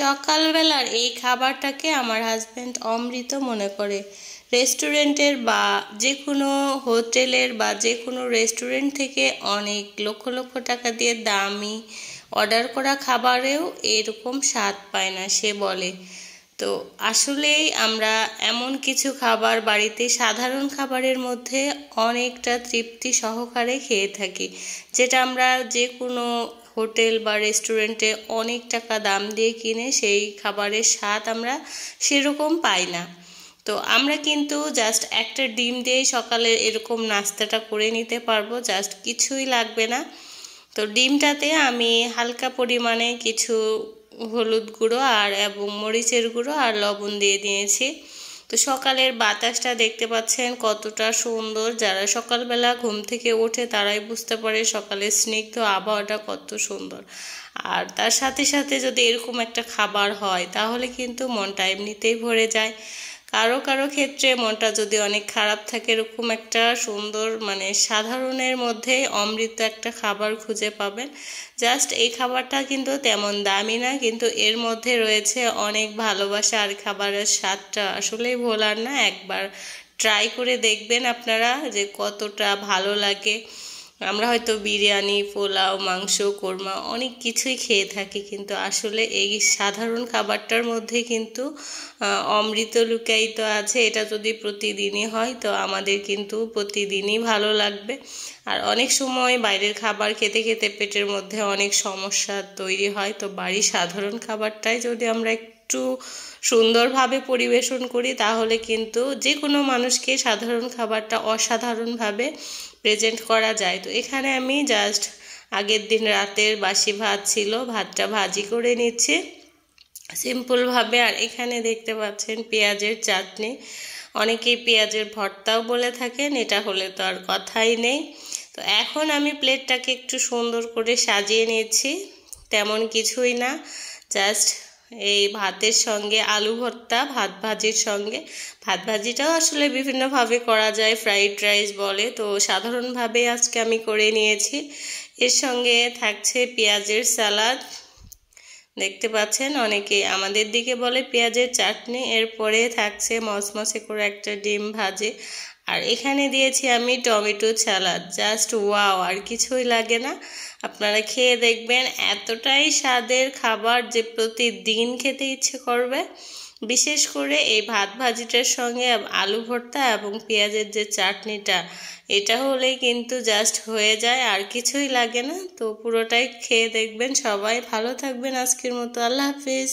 সকালবেলার এই খাবারটাকে আমার হাজব্যান্ড অমৃত মনে করে রেস্টুরেন্টের বা যে কোনো হোটেলের বা যে কোনো রেস্টুরেন্ট থেকে অনেক লক্ষ লক্ষ টাকা দিয়ে দামি অর্ডার করা খাবারেও এরকম স্বাদ পায় না সে বলে তো আসলেই আমরা এমন কিছু খাবার বাড়িতে সাধারণ খাবারের মধ্যে অনেকটা তৃপ্তি সহকারে খেয়ে থাকি যেটা আমরা যে কোনো হোটেল বা রেস্টুরেন্টে অনেক টাকা দাম দিয়ে কিনে সেই খাবারের স্বাদ আমরা সেরকম পাই না তো আমরা কিন্তু জাস্ট একটা ডিম দিয়েই সকালে এরকম নাস্তাটা করে নিতে পারবো জাস্ট কিছুই লাগবে না তো ডিমটাতে আমি হালকা পরিমাণে কিছু হলুদ গুঁড়ো আর এবং মরিচের গুঁড়ো আর লবণ দিয়ে দিয়েছি তো সকালের বাতাসটা দেখতে পাচ্ছেন কতটা সুন্দর যারা সকালবেলা ঘুম থেকে ওঠে তারাই বুঝতে পারে সকালের স্নিগ্ধ আবহাওয়াটা কত সুন্দর আর তার সাথে সাথে যদি এরকম একটা খাবার হয় তাহলে কিন্তু মনটা এমনিতেই ভরে যায় কারো কারো ক্ষেত্রে মনটা যদি অনেক খারাপ থাকে এরকম একটা সুন্দর মানে সাধারণের মধ্যে অমৃত একটা খাবার খুঁজে পাবেন জাস্ট এই খাবারটা কিন্তু তেমন দামি না কিন্তু এর মধ্যে রয়েছে অনেক ভালোবাসা আর খাবারের স্বাদটা আসলেই ভোলার না একবার ট্রাই করে দেখবেন আপনারা যে কতটা ভালো লাগে আমরা হয়তো বিরিয়ানি পোলাও মাংস কোরমা অনেক কিছুই খেয়ে থাকি কিন্তু আসলে এই সাধারণ খাবারটার মধ্যে কিন্তু অমৃত লুকায়িত আছে এটা যদি প্রতিদিনই হয় তো আমাদের কিন্তু প্রতিদিনই ভালো লাগবে আর অনেক সময় বাইরের খাবার খেতে খেতে পেটের মধ্যে অনেক সমস্যা তৈরি হয় তো বাড়ির সাধারণ খাবারটাই যদি আমরা একটু সুন্দরভাবে পরিবেশন করি তাহলে কিন্তু যে কোনো মানুষকে সাধারণ খাবারটা অসাধারণভাবে প্রেজেন্ট করা যায় তো এখানে আমি জাস্ট আগের দিন রাতের বাসি ভাত ছিল ভাতটা ভাজি করে নিচ্ছি সিম্পলভাবে আর এখানে দেখতে পাচ্ছেন পেঁয়াজের চাটনি অনেকেই পেঁয়াজের ভর্তাও বলে থাকেন এটা হলে তো আর কথাই নেই তো এখন আমি প্লেটটাকে একটু সুন্দর করে সাজিয়ে নিয়েছি তেমন কিছুই না জাস্ট এই ভাতের সঙ্গে আলু ভর্তা ভাত ভাজির সঙ্গে ভাত ভাজিটাও আসলে বিভিন্নভাবে করা যায় ফ্রাইড রাইস বলে তো সাধারণভাবে আজকে আমি করে নিয়েছি এর সঙ্গে থাকছে পেঁয়াজের সালাদ দেখতে পাচ্ছেন অনেকে আমাদের দিকে বলে পেঁয়াজের চাটনি এরপরে থাকছে মসমসে করে একটা ডিম ভাজে আর এখানে দিয়েছি আমি টমেটো সালাদ জাস্ট ওয়াও আর কিছুই লাগে না আপনারা খেয়ে দেখবেন এতটাই স্বাদের খাবার যে প্রতিদিন খেতে ইচ্ছে করবে বিশেষ করে এই ভাত ভাজিটার সঙ্গে আলু ভর্তা এবং পেঁয়াজের যে চাটনিটা এটা হলেই কিন্তু জাস্ট হয়ে যায় আর কিছুই লাগে না তো পুরোটাই খেয়ে দেখবেন সবাই ভালো থাকবেন আজকের মতো আল্লাহ হাফিজ